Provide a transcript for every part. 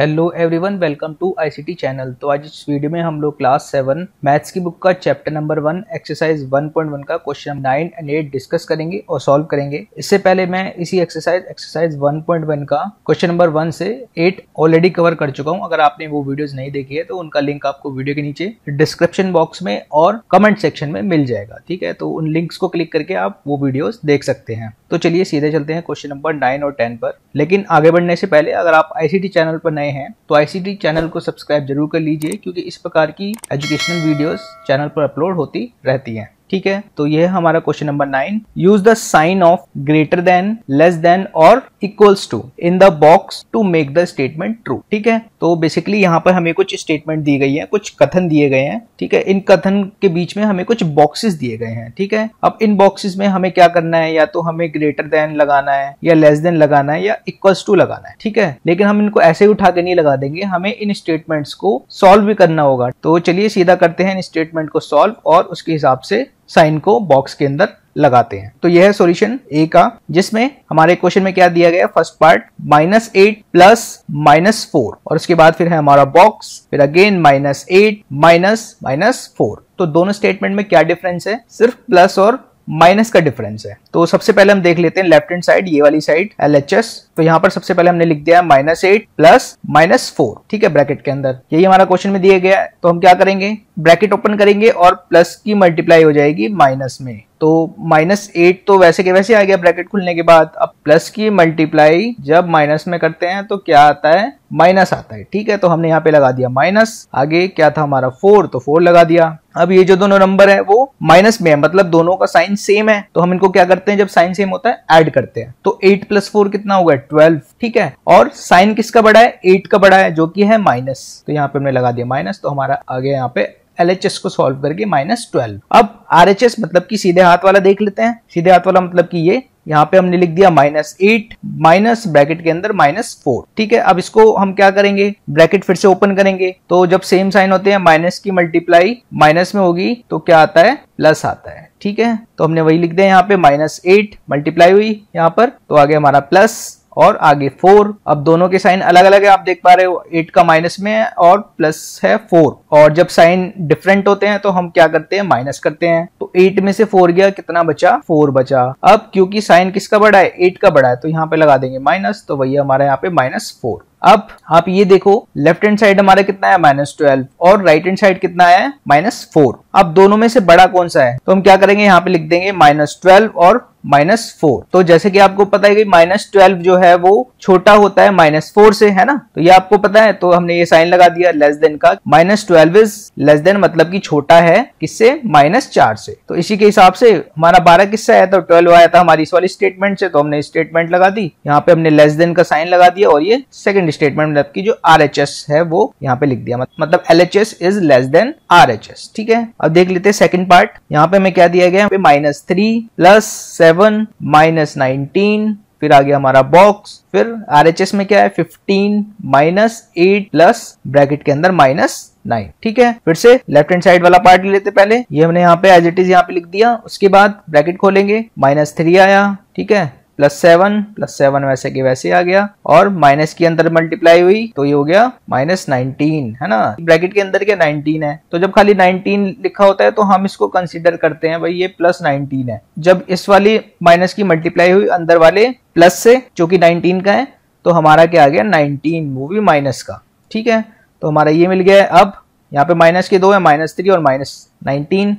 hello everyone welcome to ICT channel तो आज इस वीडियो में हम लोग क्लास सेवन मैथ्स की बुक का chapter number one exercise one point one का question nine and eight discuss करेंगे और सॉल्व करेंगे इससे पहले मैं इसी exercise exercise one point one का क्वेश्चन नंबर वन से एट ऑलरेडी कवर कर चुका हूँ अगर आपने वो वीडियोज नहीं देखी है तो उनका लिंक आपको वीडियो के नीचे डिस्क्रिप्शन बॉक्स में और कमेंट सेक्शन में मिल जाएगा ठीक है तो उन लिंक्स को क्लिक करके आप वो वीडियोज देख सकते हैं तो चलिए सीधे चलते हैं क्वेश्चन नंबर नाइन और टेन पर लेकिन आगे बढ़ने से पहले अगर आप आईसीटी चैनल पर नए नए हैं तो आईसीटी चैनल को सब्सक्राइब जरूर कर लीजिए क्योंकि इस प्रकार की एजुकेशनल वीडियोस चैनल पर अपलोड होती रहती हैं ठीक है तो यह हमारा question number nine use the sign of greater than less than और equals to in the box to make the statement true ठीक है तो बेसिकली यहाँ पर हमें कुछ स्टेटमेंट दी गई है कुछ कथन दिए गए हैं ठीक है इन कथन के बीच में हमें कुछ बॉक्सेस दिए गए हैं ठीक है अब इन बॉक्सेस में हमें क्या करना है या तो हमें ग्रेटर देन लगाना है या लेस देन लगाना है या इक्वल्स टू लगाना है ठीक है लेकिन हम इनको ऐसे ही उठा के नहीं लगा देंगे हमें इन स्टेटमेंट्स को सॉल्व भी करना होगा तो चलिए सीधा करते हैं इन स्टेटमेंट को सॉल्व और उसके हिसाब से साइन को बॉक्स के अंदर लगाते हैं तो यह है सोल्यूशन ए का जिसमें हमारे क्वेश्चन में क्या दिया गया first part minus eight plus minus four और उसके बाद फिर है हमारा बॉक्स फिर again minus eight minus minus four तो दोनों स्टेटमेंट में क्या डिफरेंस है सिर्फ प्लस और माइनस का डिफरेंस है तो सबसे पहले हम देख लेते हैं लेफ्ट हैंड साइड ये वाली साइड एल एच एस तो यहाँ पर सबसे पहले हमने लिख दिया minus eight plus minus four ठीक है ब्रैकेट के अंदर यही हमारा क्वेश्चन में दिया गया है तो हम क्या करेंगे ब्रैकेट ओपन करेंगे और प्लस की मल्टीप्लाई हो जाएगी माइनस में तो माइनस एट तो वैसे के वैसे आ गया ब्रैकेट खुलने के बाद अब प्लस की मल्टीप्लाई जब माइनस में करते हैं तो क्या आता है माइनस आता है ठीक है तो हमने यहाँ पे लगा दिया माइनस आगे क्या था हमारा फोर तो फोर लगा दिया अब ये जो दोनों नंबर है वो माइनस में है मतलब दोनों का साइन सेम है तो हम इनको क्या करते हैं जब साइन सेम होता है ऐड करते हैं तो एट प्लस फोर कितना होगा ट्वेल्व ठीक है और साइन किसका बड़ा है एट का बड़ा है जो कि है माइनस तो यहाँ पे हमने लगा दिया माइनस तो हमारा आगे यहाँ पे एल को सॉल्व करके माइनस ट्वेल्व अब आर मतलब की सीधे हाथ वाला देख लेते हैं सीधे हाथ वाला मतलब की ये यहाँ पे हमने लिख दिया माइनस एट माइनस ब्रैकेट के अंदर माइनस फोर ठीक है अब इसको हम क्या करेंगे ब्रैकेट फिर से ओपन करेंगे तो जब सेम साइन होते हैं माइनस की मल्टीप्लाई माइनस में होगी तो क्या आता है प्लस आता है ठीक है तो हमने वही लिख दिया यहाँ पे माइनस एट मल्टीप्लाई हुई यहाँ पर तो आगे हमारा प्लस और आगे फोर अब दोनों के साइन अलग अलग है आप देख पा रहे हो एट का माइनस में है और प्लस है फोर और जब साइन डिफरेंट होते हैं तो हम क्या करते हैं माइनस करते हैं तो एट में से फोर गया कितना बचा फोर बचा अब क्योंकि साइन किसका बड़ा है एट का बड़ा है तो यहाँ पे लगा देंगे माइनस तो वही हमारा यहाँ पे माइनस फोर अब आप ये देखो लेफ्ट हैंड साइड हमारा कितना है माइनस ट्वेल्व और राइट हैंड साइड कितना है माइनस फोर अब दोनों में से बड़ा कौन सा है तो हम क्या करेंगे यहाँ पे लिख देंगे माइनस ट्वेल्व और माइनस फोर तो जैसे कि आपको पता है कि माइनस ट्वेल्व जो है वो छोटा होता है माइनस फोर से है ना तो ये आपको पता है तो हमने ये साइन लगा दिया लेस देन का minus twelve is less than मतलब कि छोटा है किससे माइनस चार से तो इसी के हिसाब से हमारा बारह किससे आया था ट्वेल्व आया था हमारी इस वाली स्टेटमेंट से तो हमने स्टेटमेंट लगा दी यहाँ पे हमने लेस देन का साइन लगा दिया और ये सेकेंड एंड स्टेटमेंट मतलब की जो आर है वो यहाँ पे लिख दिया मतलब L H S is less than R H S ठीक है अब देख लेते हैं सेकंड पार्ट यहाँ पे हमें क्या दिया गया minus three plus seven minus nineteen फिर आ गया हमारा बॉक्स फिर आर में क्या है fifteen minus eight plus bracket के अंदर माइनस नाइन ठीक है फिर से लेफ्ट हैंड साइड वाला पार्ट लेते पहले ये हमने यहाँ पे एज इट इज यहाँ पे लिख दिया उसके बाद ब्रैकेट खोलेंगे माइनस थ्री आया ठीक है प्लस सेवन प्लस सेवन वैसे के वैसे आ गया और माइनस के अंदर मल्टीप्लाई हुई तो ये हो गया माइनस नाइनटीन है ना ब्रैकेट के अंदर क्या नाइनटीन है तो जब खाली नाइनटीन लिखा होता है तो हम इसको कंसिडर करते हैं भाई ये प्लस नाइनटीन है जब इस वाली माइनस की मल्टीप्लाई हुई अंदर वाले प्लस से जो कि नाइनटीन का है तो हमारा क्या आ गया नाइनटीन वो भी माइनस का ठीक है तो हमारा ये मिल गया है अब यहाँ पे माइनस के दो है माइनस थ्री और माइनस नाइनटीन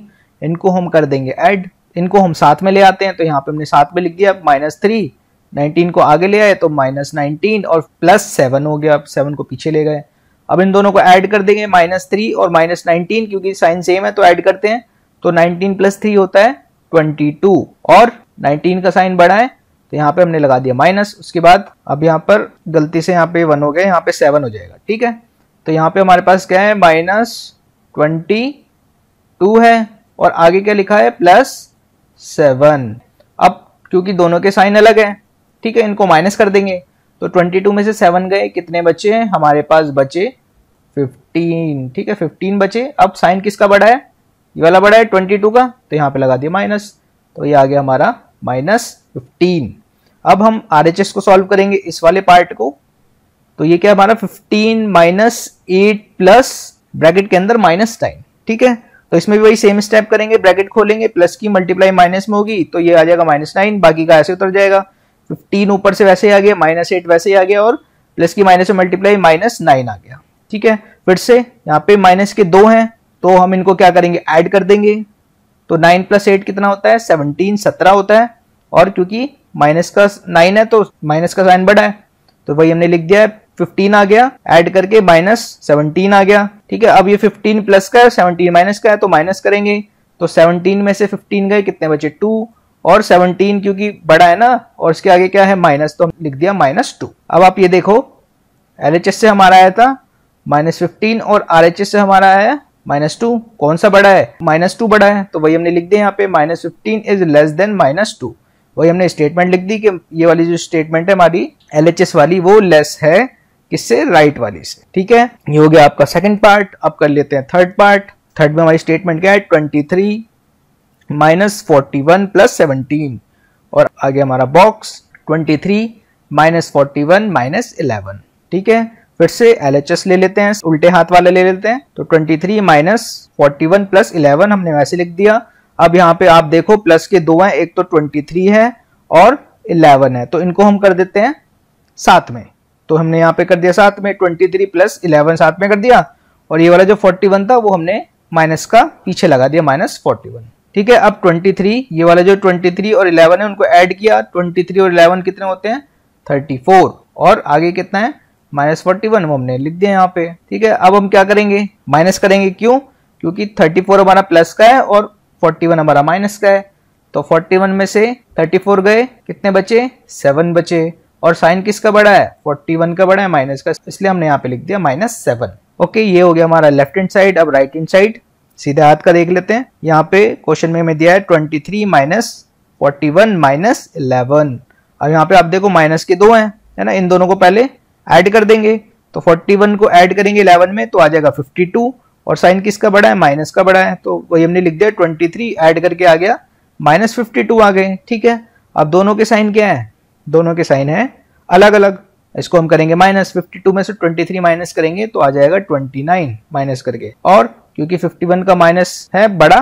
इनको हम कर देंगे ऐड इनको हम साथ में ले आते हैं तो यहाँ पे हमने साथ में लिख दिया माइनस थ्री नाइनटीन को आगे ले आए तो माइनस नाइनटीन और प्लस सेवन हो गया अब सेवन को पीछे ले गए अब इन दोनों को ऐड कर देंगे माइनस थ्री और माइनस नाइनटीन क्योंकि साइन सेम है तो ऐड करते हैं तो नाइनटीन प्लस थ्री होता है ट्वेंटी टू और नाइनटीन का साइन बड़ा है तो यहाँ पे हमने लगा दिया माइनस उसके बाद अब यहाँ पर गलती से यहाँ पे वन हो गया यहाँ पे सेवन हो जाएगा ठीक है तो यहाँ पे हमारे पास क्या है माइनस ट्वेंटी टू है और आगे क्या लिखा है प्लस सेवन अब क्योंकि दोनों के साइन अलग है ठीक है इनको माइनस कर देंगे तो ट्वेंटी टू में से सेवन गए कितने बचे हैं हमारे पास बचे फिफ्टीन ठीक है फिफ्टीन बचे अब साइन किसका बड़ा है ये वाला बड़ा है ट्वेंटी टू का तो यहाँ पे लगा दिया माइनस तो ये आ गया हमारा माइनस फिफ्टीन अब हम आर एच एस को सॉल्व करेंगे इस वाले पार्ट को तो ये क्या हमारा fifteen minus eight plus bracket के अंदर माइनस टाइम ठीक है तो इसमें भी वही सेम स्टेप करेंगे ब्रैकेट खोलेंगे प्लस की मल्टीप्लाई माइनस में होगी तो ये आ जाएगा माइनस नाइन बाकी का ऐसे उतर जाएगा फिफ्टीन ऊपर से वैसे आ गया माइनस एट वैसे ही आ गया और प्लस की माइनस में मल्टीप्लाई माइनस नाइन आ गया ठीक है फिर से यहाँ पे माइनस के दो हैं तो हम इनको क्या करेंगे ऐड कर देंगे तो नाइन प्लस एट कितना होता है सेवनटीन सत्रह होता है और क्योंकि माइनस का नाइन है तो माइनस का साइन बढ़ा है तो वही हमने लिख दिया है फिफ्टीन आ गया ऐड करके माइनस सेवनटीन आ गया ठीक है अब ये 15 प्लस का है 17 माइनस का है तो माइनस करेंगे तो 17 में से 15 गए कितने बचे टू और 17 क्योंकि बड़ा है ना और इसके आगे क्या है माइनस तो लिख दिया माइनस टू अब आप ये देखो एल से हमारा आया था माइनस फिफ्टीन और आर से हमारा आया माइनस टू कौन सा बड़ा है माइनस टू बड़ा है तो वही हमने लिख दिया यहाँ पे minus fifteen is less than minus two वही हमने स्टेटमेंट लिख दी कि ये वाली जो स्टेटमेंट है हमारी एल वाली वो लेस है किससे राइट वाली से ठीक है ये हो गया आपका सेकंड पार्ट अब कर लेते हैं थर्ड पार्ट थर्ड में हमारी स्टेटमेंट क्या है twenty three minus forty one plus seventeen और आगे हमारा box twenty three minus forty one minus eleven ठीक है फिर से एल एच एस ले लेते हैं उल्टे हाथ वाले ले लेते हैं तो twenty three minus forty one plus eleven हमने वैसे लिख दिया अब यहाँ पे आप देखो प्लस के दो हैं एक तो ट्वेंटी थ्री है और इलेवन है तो इनको हम कर देते हैं साथ में तो हमने यहाँ पे कर दिया साथ में ट्वेंटी थ्री प्लस इलेवन साथ में कर दिया और ये वाला जो फोर्टी वन था वो हमने माइनस का पीछे लगा दिया माइनस फोर्टी वन ठीक है अब ट्वेंटी थ्री ये वाला जो ट्वेंटी थ्री और इलेवन है उनको ऐड किया ट्वेंटी थ्री और इलेवन कितने होते हैं थर्टी फोर और आगे कितना है माइनस फोर्टी वन वो हमने लिख दिया यहाँ पे ठीक है अब हम क्या करेंगे माइनस करेंगे क्यों क्योंकि थर्टी फोर हमारा प्लस का है और फोर्टी वन हमारा माइनस का है तो फोर्टी वन में से थर्टी फोर गए कितने बचे सेवन बचे और साइन किसका बड़ा है 41 का बड़ा है माइनस का इसलिए हमने यहाँ पे लिख दिया माइनस सेवन ओके ये हो गया हमारा लेफ्ट हैंड साइड अब राइट हैंड साइड सीधे हाथ का देख लेते हैं यहाँ पे क्वेश्चन में हमें दिया है twenty three minus forty one minus eleven अब यहाँ पे आप देखो माइनस के दो हैं है ना इन दोनों को पहले ऐड कर देंगे तो 41 को ऐड करेंगे 11 में तो आ जाएगा 52 और साइन किसका बड़ा है माइनस का बड़ा है तो वही हमने लिख दिया 23 ऐड करके आ गया माइनस फिफ्टी आ गए ठीक है अब दोनों के साइन क्या है दोनों के साइन है अलग अलग इसको हम करेंगे माइनस फिफ्टी में से ट्वेंटी माइनस करेंगे तो आ जाएगा ट्वेंटी माइनस करके और क्योंकि फिफ्टी का माइनस है बड़ा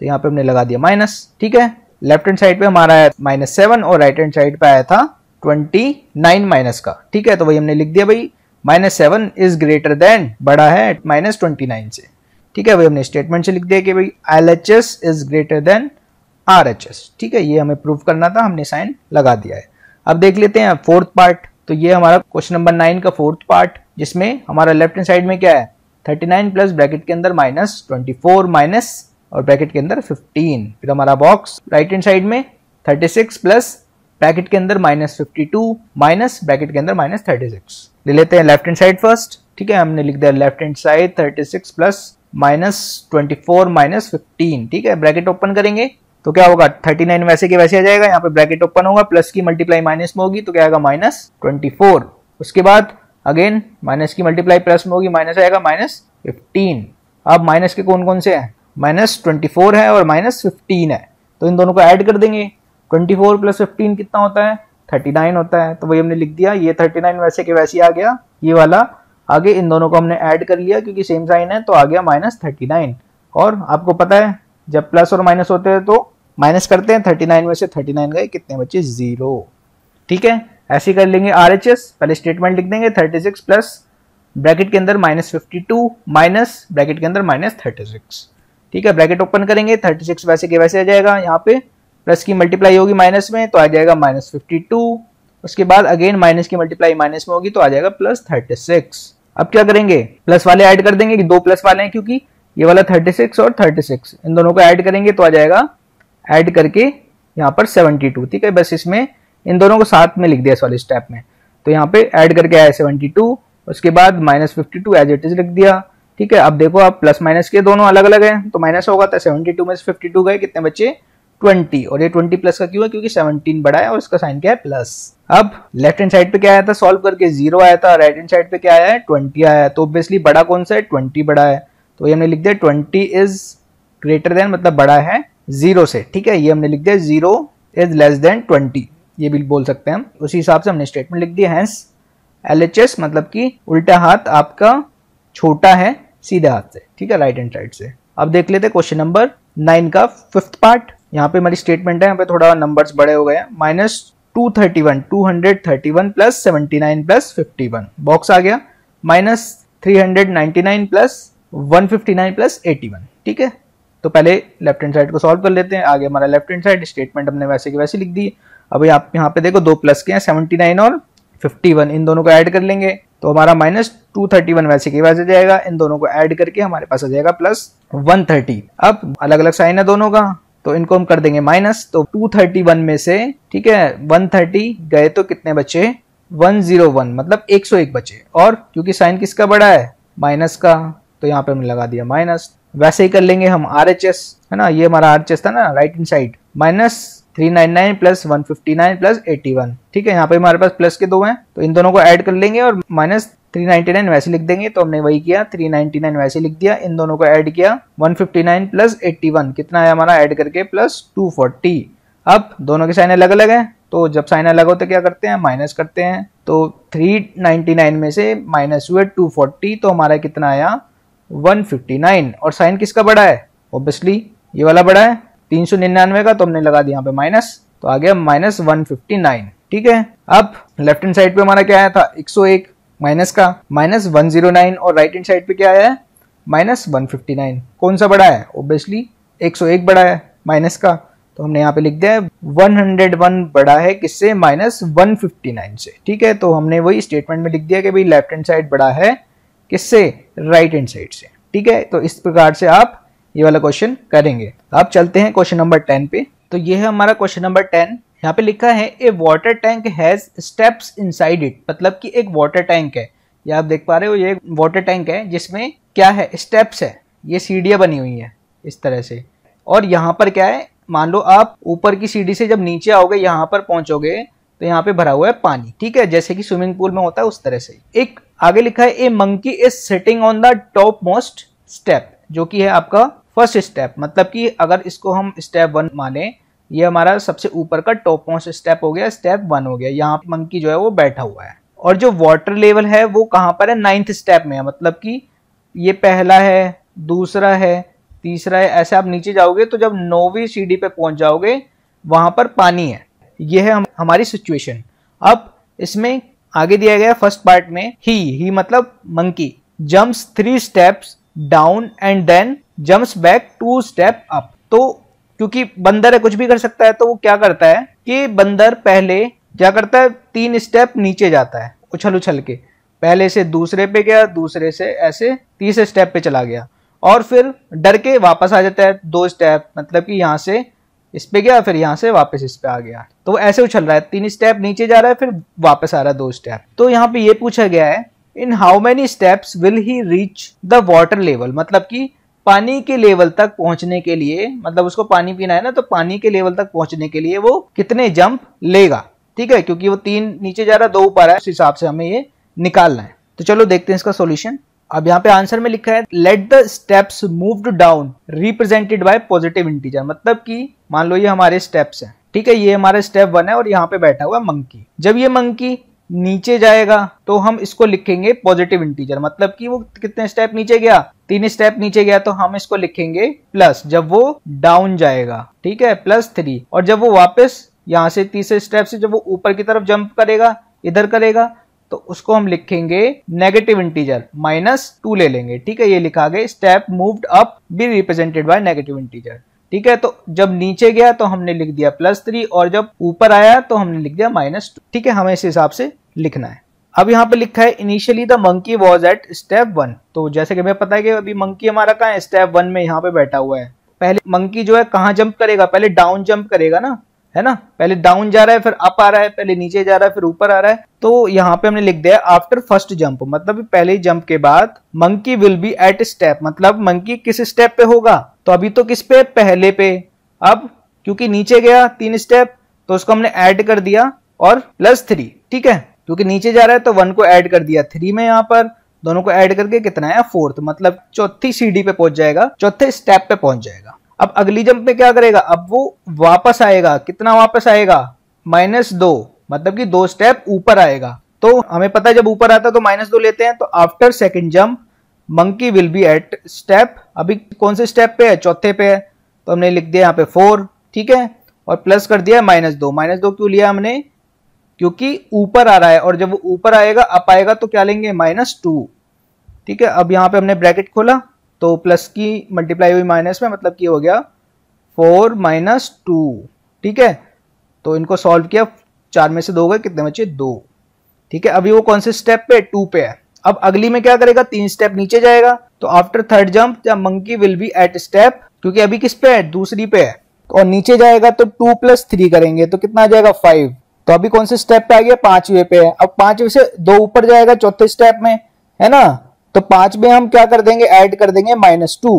तो यहाँ पे हमने लगा दिया माइनस ठीक है लेफ्ट हैंड साइड पे हमारा आया माइनस सेवन और राइट हैंड साइड पे आया था ट्वेंटी नाइन माइनस का ठीक है तो वही हमने लिख दिया भाई minus seven is greater than बड़ा है माइनस ट्वेंटी नाइन से ठीक है वही हमने स्टेटमेंट से लिख दिया कि भाई L H S is greater than R H S ठीक है ये हमें प्रूव करना था हमने साइन लगा दिया है अब देख लेते हैं फोर्थ पार्ट तो ये हमारा क्वेश्चन नंबर नाइन का फोर्थ पार्ट जिसमें हमारा लेफ्ट हैंड साइड में क्या है थर्टी नाइन प्लस ब्रैकेट के अंदर माइनस ट्वेंटी फोर माइनस और ब्रैकेट के अंदर फिफ्टीन फिर हमारा बॉक्स राइट हैंड साइड में थर्टी सिक्स प्लस ब्रैकेट के अंदर minus fifty two minus bracket के अंदर माइनस थर्टी सिक्स ले लेते हैं लेफ्ट हैंड साइड फर्स्ट ठीक है हमने लिख दिया left hand side thirty six plus minus twenty four minus fifteen ठीक है ब्रैकेट ओपन करेंगे तो क्या होगा 39 वैसे के वैसे आ जाएगा यहाँ पे ब्रैकेट ओपन होगा प्लस की मल्टीप्लाई माइनस में होगी तो क्या आएगा माइनस ट्वेंटी उसके बाद अगेन माइनस की मल्टीप्लाई प्लस में होगी माइनस आएगा माइनस फिफ्टीन अब माइनस के कौन कौन से हैं माइनस ट्वेंटी फोर है और माइनस फिफ्टीन है तो इन दोनों को ऐड कर देंगे ट्वेंटी फोर प्लस फिफ्टीन कितना होता है थर्टी नाइन होता है तो वही हमने लिख दिया ये थर्टी नाइन वैसे के वैसे आ गया ये वाला आगे इन दोनों को हमने ऐड कर लिया क्योंकि सेम साइन है तो आ गया माइनस थर्टी नाइन और आपको पता है जब प्लस और माइनस होते हैं तो माइनस करते हैं थर्टी नाइन में से थर्टी नाइन गए कितने बचे जीरो ठीक है ऐसे कर लेंगे आर एच एस पहले स्टेटमेंट लिख देंगे थर्टी सिक्स प्लस ब्रैकेट के अंदर minus fifty two minus bracket के अंदर माइनस थर्टी सिक्स ठीक है ब्रैकेट ओपन करेंगे थर्टी सिक्स वैसे के वैसे आ जाएगा यहाँ पे प्लस की मल्टीप्लाई होगी माइनस में तो आ जाएगा माइनस फिफ्टी टू उसके बाद अगेन माइनस की मल्टीप्लाई माइनस में होगी तो आ जाएगा प्लस थर्टी सिक्स अब क्या करेंगे प्लस वाले ऐड कर देंगे कि दो प्लस वाले हैं क्योंकि ये वाला थर्टी सिक्स और थर्टी सिक्स इन दोनों को ऐड करेंगे तो आ जाएगा ऐड करके यहाँ पर 72 ठीक है बस इसमें इन दोनों को साथ में लिख दिया इस वाले स्टेप में तो यहाँ पे ऐड करके आया 72 उसके बाद minus fifty two as it is लिख दिया ठीक है अब देखो आप प्लस माइनस के दोनों अलग अलग हैं तो माइनस होगा तो टू में से टू गए कितने बच्चे 20 और ये 20 प्लस का क्यों है क्योंकि 17 बड़ा है और इसका साइन क्या है प्लस अब लेफ्ट हैंड साइड पे क्या आया था सॉल्व करके जीरो आया था राइट हैंड साइड पे क्या आया है ट्वेंटी आया है तो ऑब्वियसली बड़ा कौन सा है ट्वेंटी बड़ा है तो ये हमने लिख दिया ट्वेंटी इज ग्रेटर देन मतलब बड़ा है जीरो से ठीक है ये हमने लिख दिया zero is less than twenty ये भी बोल सकते हैं हम उसी हिसाब से हमने स्टेटमेंट लिख दिया हैंस एल मतलब कि उल्टा हाथ आपका छोटा है सीधे हाथ से ठीक है राइट एंड राइट से अब देख लेते क्वेश्चन नंबर नाइन का फिफ्थ पार्ट यहाँ पे हमारी स्टेटमेंट है यहाँ पे थोड़ा नंबर बड़े हो गए minus two thirty one two hundred thirty one plus seventy nine plus fifty one box आ गया minus three hundred ninety nine plus one fifty nine plus eighty one ठीक है तो पहले लेफ्ट हैंड साइड को सॉल्व कर लेते हैं आगे हमारा लेफ्ट हैंड साइड स्टेटमेंट हमने वैसे की वैसे लिख दी अब यहाँ यहाँ पे देखो दो प्लस के हैं सेवेंटी नाइन और फिफ्टी वन इन दोनों को ऐड कर लेंगे तो हमारा माइनस टू थर्टी वन वैसे की वैसे जाएगा इन दोनों को ऐड करके हमारे पास आ जाएगा प्लस वन थर्टी अब अलग अलग साइन है दोनों का तो इनको हम कर देंगे माइनस तो टू थर्टी वन में से ठीक है वन थर्टी गए तो कितने बचे वन जीरो वन मतलब एक सौ एक बचे और क्योंकि साइन किसका बड़ा है माइनस का तो यहाँ पे हमने लगा दिया माइनस वैसे ही कर लेंगे हम आर एच एस है ना ये हमारा आर एच एस था ना right in side minus three nine nine plus one fifty nine plus eighty one ठीक है यहाँ पे हमारे पास प्लस के दो हैं तो इन दोनों को ऐड कर लेंगे और माइनस 399 वैसे लिख देंगे तो हमने वही किया 399 वैसे लिख दिया इन दोनों को ऐड किया 159 प्लस 81 कितना है हमारा ऐड करके प्लस 240 अब दोनों के साइन अलग अलग हैं तो जब साइन अलग हो तो क्या करते हैं माइनस करते हैं तो नाइन में से माइनस हुए फोर्टी तो हमारा कितना आया 159 और साइन किसका बड़ा है ऑब्वियसली ये वाला बड़ा है निन्यानवे का तो हमने लगा दिया यहाँ पे माइनस तो आ गया माइनस वन ठीक है अब लेफ्ट हैंड साइड पे हमारा क्या आया था 101 माइनस का माइनस वन और राइट हैंड साइड पे क्या आया है माइनस 159 कौन सा बड़ा है ऑब्वियसली 101 बड़ा है माइनस का तो हमने यहाँ पे लिख दिया है वन बड़ा है किससे माइनस नाइन से ठीक है तो हमने वही स्टेटमेंट में लिख दिया कि भाई लेफ्ट हैंड साइड बड़ा है किससे राइट हैंड साइड से ठीक है तो इस प्रकार से आप ये वाला क्वेश्चन करेंगे तो आप चलते हैं क्वेश्चन नंबर टेन पे तो ये है हमारा क्वेश्चन नंबर टेन यहाँ पे लिखा है a water tank has steps inside it मतलब कि एक वाटर टैंक है ये आप देख पा रहे हो ये वाटर टैंक है जिसमें क्या है स्टेप्स है ये सीढ़ियाँ बनी हुई है इस तरह से और यहाँ पर क्या है मान लो आप ऊपर की सीढ़ी से जब नीचे आओगे यहाँ पर पहुंचोगे तो यहाँ पे भरा हुआ है पानी ठीक है जैसे कि स्विमिंग पूल में होता है उस तरह से एक आगे लिखा है a monkey is sitting on the top most step जो कि है आपका फर्स्ट स्टेप मतलब कि अगर इसको हम स्टेप वन माने ये हमारा सबसे ऊपर का टॉप मोस्ट स्टेप हो गया स्टेप वन हो गया यहाँ मंकी जो है वो बैठा हुआ है और जो वाटर लेवल है वो कहाँ पर है नाइन्थ स्टेप में है मतलब कि ये पहला है दूसरा है तीसरा है ऐसे आप नीचे जाओगे तो जब नौवीं सीढ़ी पे पहुंच जाओगे वहां पर पानी है यह है हम, हमारी सिचुएशन अब इसमें आगे दिया गया फर्स्ट पार्ट में ही ही मतलब monkey jumps three steps down and then jumps back two step up तो क्योंकि बंदर है कुछ भी कर सकता है तो वो क्या करता है कि बंदर पहले क्या करता है तीन स्टेप नीचे जाता है उछल उछल के पहले से दूसरे पे गया दूसरे से ऐसे तीसरे स्टेप पे चला गया और फिर डर के वापस आ जाता है दो स्टेप मतलब कि यहाँ से इस पे गया फिर यहाँ से वापस इस पे आ गया तो ऐसे उछल रहा है तीन स्टेप नीचे जा रहा है फिर वापस आ रहा है दो स्टेप तो यहाँ पे ये पूछा गया है in how many steps will he reach the water level मतलब कि पानी के लेवल तक पहुंचने के लिए मतलब उसको पानी पीना है ना तो पानी के लेवल तक पहुंचने के लिए वो कितने जंप लेगा ठीक है क्योंकि वो तीन नीचे जा रहा है दो ऊपर है उस हिसाब से हमें ये निकालना है तो चलो देखते हैं इसका सॉल्यूशन अब यहाँ पे आंसर में लिखा है let the steps moved down represented by positive integer मतलब कि मान लो ये हमारे स्टेप्स हैं ठीक है ये हमारा स्टेप वन है और यहाँ पे बैठा हुआ है मंकी जब ये मंकी नीचे जाएगा तो हम इसको लिखेंगे पॉजिटिव इंटीजर मतलब कि वो कितने स्टेप नीचे गया तीन स्टेप नीचे गया तो हम इसको लिखेंगे प्लस जब वो डाउन जाएगा ठीक है प्लस थ्री और जब वो वापस यहाँ से तीसरे स्टेप से जब वो ऊपर की तरफ जंप करेगा इधर करेगा तो उसको हम लिखेंगे नेगेटिव इंटीजर माइनस टू ले लेंगे ठीक है ये लिखा गया step moved up be represented by negative integer ठीक है तो जब नीचे गया तो हमने लिख दिया प्लस थ्री और जब ऊपर आया तो हमने लिख दिया माइनस टू ठीक है हमें इस हिसाब से लिखना है अब यहाँ पे लिखा है initially the monkey was at step one तो जैसे कि हमें पता है कि अभी मंकी हमारा कहाँ है स्टेप वन में यहाँ पे बैठा हुआ है पहले मंकी जो है कहाँ जंप करेगा पहले डाउन जंप करेगा ना है ना पहले डाउन जा रहा है फिर अप आ रहा है पहले नीचे जा रहा है फिर ऊपर आ रहा है तो यहाँ पे हमने लिख दिया आफ्टर फर्स्ट जंप मतलब पहले जंप के बाद monkey will be at step मतलब मंकी किस स्टेप पे होगा तो अभी तो किस पे पहले पे अब क्योंकि नीचे गया तीन स्टेप तो उसको हमने ऐड कर दिया और प्लस थ्री ठीक है क्योंकि नीचे जा रहा है तो वन को ऐड कर दिया थ्री में यहाँ पर दोनों को ऐड करके कितना है फोर्थ मतलब चौथी सीढ़ी पे पहुंच जाएगा चौथे स्टेप पे पहुंच जाएगा अब अगली जंप में क्या करेगा अब वो वापस आएगा कितना वापस आएगा माइनस दो मतलब कि दो स्टेप ऊपर आएगा तो हमें पता है जब ऊपर आता है तो माइनस दो लेते हैं तो after second jump monkey will be at step अभी कौन से स्टेप पे है चौथे पे है तो हमने लिख दिया यहाँ पे फोर ठीक है और प्लस कर दिया माइनस दो माइनस दो क्यों लिया हमने क्योंकि ऊपर आ रहा है और जब वो ऊपर आएगा अप आएगा तो क्या लेंगे माइनस टू ठीक है अब यहाँ पे हमने ब्रैकेट खोला तो प्लस की मल्टीप्लाई हुई माइनस में मतलब कि हो गया फोर माइनस टू ठीक है तो इनको सॉल्व किया चार में से दो गए कितने बचे दो ठीक है अभी वो कौन से स्टेप पे टू पे है अब अगली में क्या करेगा तीन स्टेप नीचे जाएगा तो after third jump the monkey will be at step क्योंकि अभी किस पे है दूसरी पे है और नीचे जाएगा तो टू प्लस थ्री करेंगे तो कितना आ जाएगा फाइव तो अभी कौन से स्टेप पे आ गया पांचवे पे है अब पांचवे से दो ऊपर जाएगा चौथे स्टेप में है ना तो पांच में हम क्या कर देंगे ऐड कर देंगे माइनस टू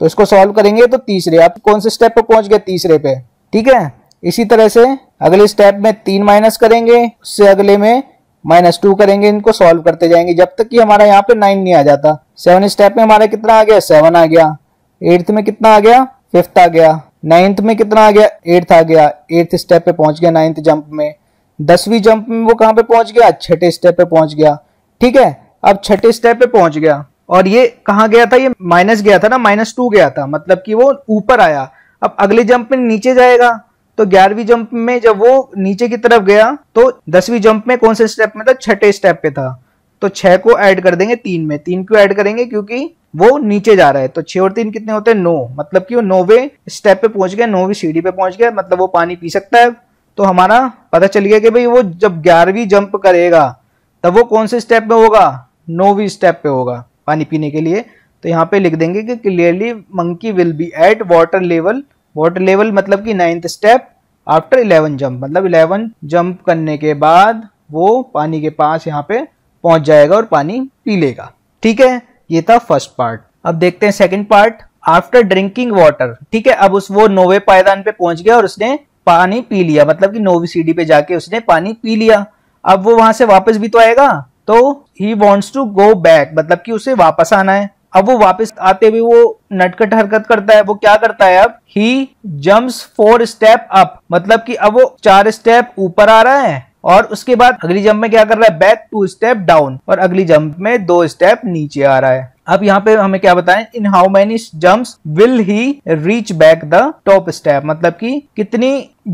तो इसको सॉल्व करेंगे तो तीसरे आप कौन से स्टेप पे पहुंच गए तीसरे पे ठीक है इसी तरह से अगले स्टेप में तीन माइनस करेंगे उससे अगले में माइनस टू करेंगे इनको सॉल्व करते जाएंगे जब तक कि हमारा यहाँ पे नाइन नहीं आ जाता सेवन स्टेप में हमारा कितना आ गया सेवन आ गया एट्थ में कितना आ गया फिफ्थ आ गया नाइन्थ में कितना आ गया एट्थ आ गया एट्थ स्टेप पे पहुंच गया नाइन्थ जंप में दसवीं जंप में वो कहाँ पे पहुंच गया छठे स्टेप पे पहुंच गया ठीक है अब छठे स्टेप पे पहुंच गया और ये कहाँ गया था ये माइनस गया था ना माइनस टू गया था मतलब कि वो ऊपर आया अब अगले जंप में नीचे जाएगा तो ग्यारहवीं जंप में जब वो नीचे की तरफ गया तो दसवीं जंप में कौन से स्टेप में था छठे स्टेप पे था तो छह को ऐड कर देंगे तीन में तीन क्यों ऐड करेंगे क्योंकि वो नीचे जा रहा है तो छह और तीन कितने होते हैं नौ मतलब कि वो नौवे स्टेप पे पहुंच गया नौवीं सीढ़ी पे पहुंच गया मतलब वो पानी पी सकता है तो हमारा पता चल गया कि भाई वो जब ग्यारहवीं जंप करेगा तब वो कौन से स्टेप में होगा नोवी स्टेप पे होगा पानी पीने के लिए तो यहाँ पे लिख देंगे कि clearly monkey will be at water level water level मतलब कि ninth step after eleven jump मतलब इलेवन जंप करने के बाद वो पानी के पास यहाँ पे पहुंच जाएगा और पानी पी लेगा ठीक है ये था फर्स्ट पार्ट अब देखते हैं second part after drinking water ठीक है अब उस वो नोवे पायदान पे पहुंच गया और उसने पानी पी लिया मतलब कि नोवी सीडी पे जाके उसने पानी पी लिया अब वो वहां से वापस भी तो आएगा तो he wants to go back मतलब कि उसे वापस आना है अब वो वापस आते हुए वो नटकट हरकत करता है वो क्या करता है अब he jumps four step up मतलब कि अब वो चार स्टेप ऊपर आ रहा है और उसके बाद अगली जंप में क्या कर रहा है बैक टू स्टेप डाउन और अगली जंप में दो स्टेप नीचे आ रहा है अब यहाँ पे हमें क्या बताएं in how many jumps will he reach back the top step मतलब कि कितनी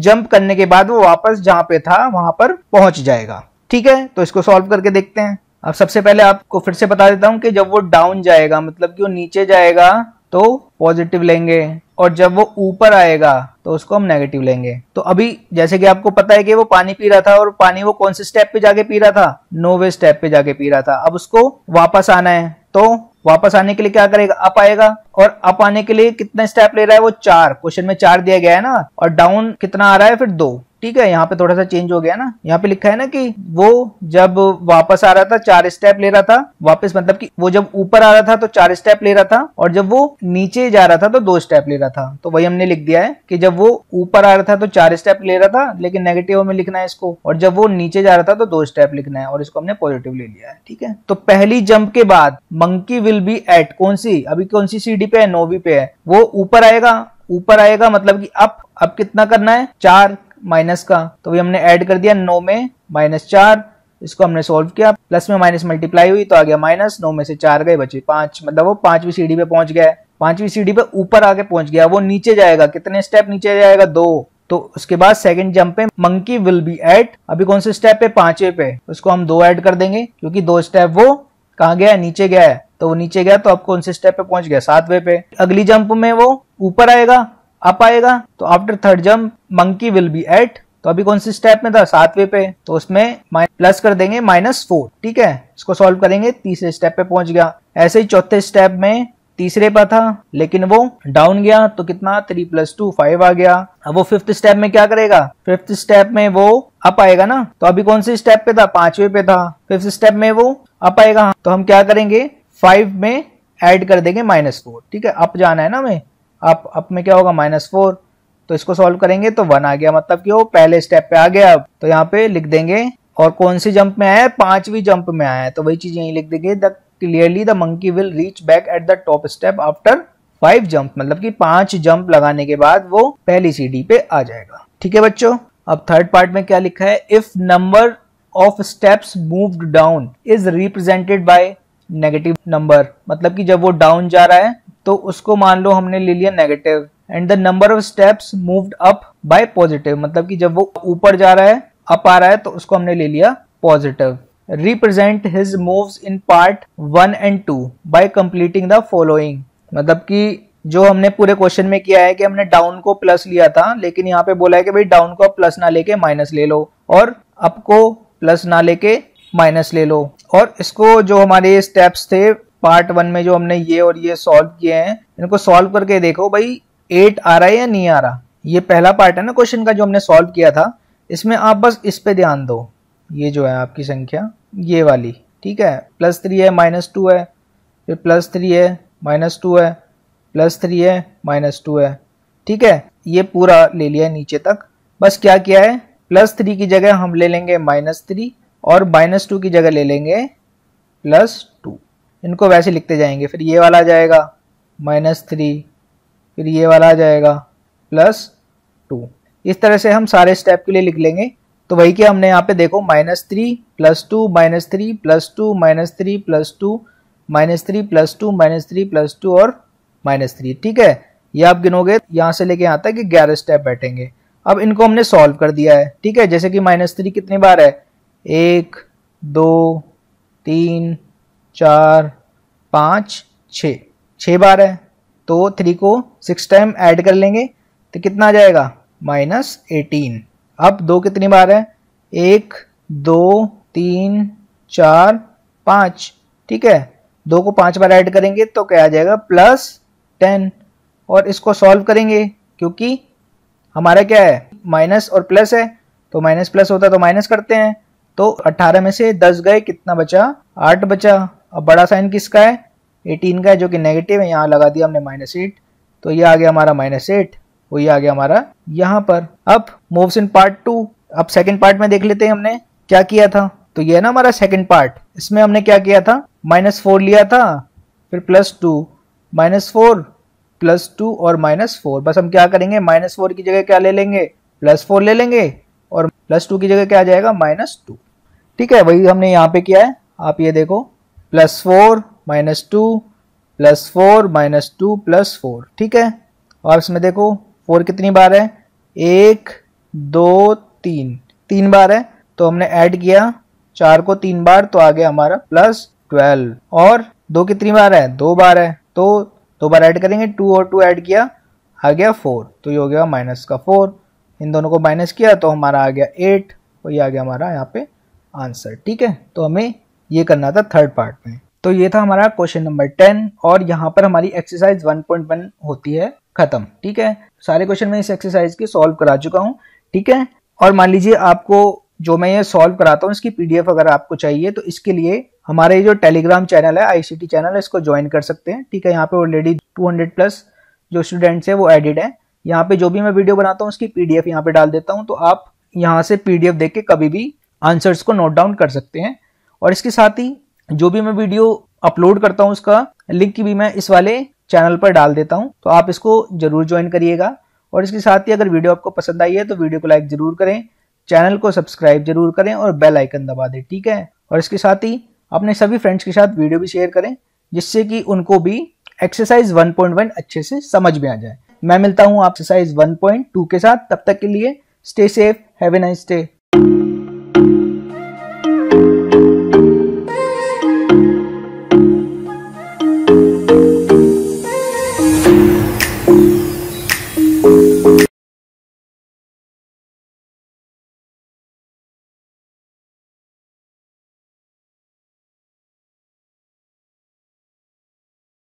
जंप करने के बाद वो वापस जहां पे था वहां पर पहुंच जाएगा ठीक है तो इसको सॉल्व करके देखते हैं अब सबसे पहले आपको फिर से बता देता हूं कि जब वो डाउन जाएगा मतलब कि वो नीचे जाएगा तो पॉजिटिव लेंगे और जब वो ऊपर आएगा तो उसको हम नेगेटिव लेंगे तो अभी जैसे कि आपको पता है कि वो पानी पी रहा था और पानी वो कौन से स्टेप पे जाके पी रहा था नोवे स्टेप पे जाके पी रहा था अब उसको वापस आना है तो वापस आने के लिए क्या करेगा अप आएगा और अप आने के लिए कितना स्टेप ले रहा है वो चार क्वेश्चन में चार दिया गया है ना और डाउन कितना आ रहा है फिर दो ठीक है यहाँ पे थोड़ा सा चेंज हो गया ना यहाँ पे लिखा है ना कि वो जब वापस आ रहा था चार स्टेप ले रहा था वापस मतलब कि वो जब ऊपर आ रहा था तो चार स्टेप ले रहा था और जब वो नीचे जा रहा था तो दो स्टेप ले रहा था तो वही हमने लिख दिया है कि जब वो ऊपर आ रहा था तो चार स्टेप ले रहा था लेकिन नेगेटिव में लिखना है इसको और जब वो नीचे जा रहा था तो दो स्टेप लिखना है और इसको हमने पॉजिटिव ले लिया है ठीक है तो पहली जंप के बाद monkey will will be at कौन सी अभी कौन सी सीडी पे है नौवीं पे है वो ऊपर आएगा ऊपर आएगा मतलब कि अप अब कितना करना है चार माइनस का तो भी हमने ऐड कर दिया नौ में माइनस चार इसको हमने सॉल्व किया प्लस में माइनस मल्टीप्लाई हुई तो आ गया माइनस नौ में से चार गए बचे पांच मतलब वो पांचवी सीढ़ी पे पहुंच गया पांचवी सीढ़ी पे ऊपर आके पहुंच गया वो नीचे जाएगा कितने स्टेप नीचे जाएगा दो तो उसके बाद सेकंड जंप पे मंकी विल बी एट अभी कौन से स्टेप पे पांचवे पे उसको हम दो ऐड कर देंगे क्योंकि दो स्टेप वो कहा गया नीचे गया है तो वो नीचे गया तो आप कौन से स्टेप पे पहुंच गया सातवें पे अगली जंप में वो ऊपर आएगा अप आएगा तो after third jump monkey will be at तो अभी कौन से स्टेप में था सातवें पे तो उसमें प्लस कर देंगे माइनस फोर ठीक है इसको सॉल्व करेंगे तीसरे स्टेप पे पहुंच गया ऐसे ही चौथे स्टेप में तीसरे पर था लेकिन वो डाउन गया तो कितना थ्री प्लस टू फाइव आ गया अब वो फिफ्थ स्टेप में क्या करेगा फिफ्थ स्टेप में वो अप आएगा ना तो अभी कौन से स्टेप पे था पांचवे पे था फिफ्थ स्टेप में वो अप आएगा तो हम क्या करेंगे फाइव में ऐड कर देंगे माइनस फोर ठीक है अप जाना है ना हमें अप अप में क्या होगा माइनस फोर तो इसको सॉल्व करेंगे तो वन आ गया मतलब कि वो पहले स्टेप पे आ गया अब तो यहाँ पे लिख देंगे और कौन सी जंप में आया है पांचवी जंप में आया है तो वही चीज यही लिख देंगे the clearly the monkey will reach back at the top step after five jump मतलब कि पांच जंप लगाने के बाद वो पहली सीढ़ी पे आ जाएगा ठीक है बच्चों अब थर्ड पार्ट में क्या लिखा है if number of steps moved down is represented by negative number मतलब कि जब वो डाउन जा रहा है तो उसको मान लो हमने ले लिया negative and the number of steps moved up by positive मतलब कि जब वो ऊपर जा रहा है अप आ रहा है तो उसको हमने ले लिया positive represent his move in part one and two by completing the following मतलब कि जो हमने पूरे क्वेश्चन में किया है कि हमने डाउन को प्लस लिया था लेकिन यहाँ पे बोला है कि भाई डाउन को प्लस ना लेके माइनस ले लो और अप को प्लस ना लेके माइनस ले लो और इसको जो हमारे स्टेप्स थे पार्ट वन में जो हमने ये और ये सॉल्व किए हैं इनको सॉल्व करके देखो भाई एट आ रहा है या नहीं आ रहा ये पहला पार्ट है ना क्वेश्चन का जो हमने सॉल्व किया था इसमें आप बस इस पे ध्यान दो ये जो है आपकी संख्या ये वाली ठीक है प्लस थ्री है माइनस टू है फिर प्लस थ्री है माइनस टू है प्लस थ्री है माइनस टू है ठीक है ये पूरा ले लिया नीचे तक बस क्या किया है प्लस थ्री की जगह हम ले लेंगे माइनस थ्री और माइनस टू की जगह ले लेंगे प्लस टू इनको वैसे लिखते जाएंगे फिर ये वाला आ जाएगा माइनस थ्री फिर ये वाला आ जाएगा प्लस टू इस तरह से हम सारे स्टेप के लिए लिख लेंगे तो वही क्या हमने यहाँ पे देखो minus three plus two minus three plus two minus three plus two minus three plus two minus three plus two और माइनस थ्री ठीक है ये आप गिनोगे यहाँ से लेके यहाँ तक ग्यारह स्टेप बैठेंगे अब इनको हमने सॉल्व कर दिया है ठीक है जैसे कि माइनस थ्री कितनी बार है एक दो तीन चार पाँच छः छः बार है तो थ्री को सिक्स टाइम ऐड कर लेंगे तो कितना आ जाएगा माइनस एटीन अब दो कितनी बार है एक दो तीन चार पाँच ठीक है दो को पाँच बार ऐड करेंगे तो क्या आ जाएगा प्लस टेन और इसको सॉल्व करेंगे क्योंकि हमारा क्या है माइनस और प्लस है तो माइनस प्लस होता है तो माइनस करते हैं तो 18 में से 10 गए कितना बचा 8 बचा अब बड़ा साइन किसका है 18 का है जो कि नेगेटिव है यहाँ लगा दिया हमने माइनस एट तो ये आ गया हमारा माइनस एट और ये आ गया हमारा यहाँ पर अब मूव्स इन पार्ट टू अब सेकेंड पार्ट में देख लेते हैं हमने क्या किया था तो ये ना हमारा सेकेंड पार्ट इसमें हमने क्या किया था माइनस फोर लिया था फिर plus two minus four plus two और माइनस फोर बस हम क्या करेंगे माइनस फोर की जगह क्या ले लेंगे प्लस फोर ले लेंगे और प्लस टू की जगह क्या आ जाएगा माइनस टू ठीक है वही हमने यहाँ पे किया है आप ये देखो plus four minus two plus four minus two plus four ठीक है और इसमें देखो फोर कितनी बार है एक दो तीन तीन बार है तो हमने ऐड किया चार को तीन बार तो आ गया हमारा प्लस ट्वेल्व और दो कितनी बार है दो बार है तो दो बार ऐड करेंगे टू और टू ऐड किया आ गया फोर तो ये हो गया माइनस का फोर इन दोनों को माइनस किया तो हमारा आ गया एट और ये आ गया हमारा यहाँ पे आंसर ठीक है तो हमें ये करना था थर्ड पार्ट में तो ये था हमारा क्वेश्चन नंबर टेन और यहाँ पर हमारी एक्सरसाइज 1.1 होती है खत्म ठीक है सारे क्वेश्चन मैं इस एक्सरसाइज के सॉल्व करा चुका हूँ ठीक है और मान लीजिए आपको जो मैं ये सॉल्व कराता हूँ इसकी पीडीएफ अगर आपको चाहिए तो इसके लिए हमारे जो टेलीग्राम चैनल है आईसीटी चैनल है इसको ज्वाइन कर सकते हैं ठीक है यहाँ पे ऑलरेडी 200 प्लस जो स्टूडेंट्स है वो एडिड है यहाँ पे जो भी मैं वीडियो बनाता हूँ उसकी पीडीएफ यहाँ पे डाल देता हूँ तो आप यहाँ से पीडीएफ देख के कभी भी आंसर्स को नोट डाउन कर सकते हैं और इसके साथ ही जो भी मैं वीडियो अपलोड करता हूँ उसका लिंक भी मैं इस वाले चैनल पर डाल देता हूँ तो आप इसको जरूर ज्वाइन करिएगा और इसके साथ ही अगर वीडियो आपको पसंद आई है तो वीडियो को लाइक जरूर करें चैनल को सब्सक्राइब जरूर करें और बेल आइकन दबा दें ठीक है और इसके साथ ही अपने सभी फ्रेंड्स के साथ वीडियो भी शेयर करें जिससे कि उनको भी एक्सरसाइज 1.1 अच्छे से समझ में आ जाए मैं मिलता हूँ आप एक्सरसाइज 1.2 के साथ तब तक के लिए stay safe have a nice day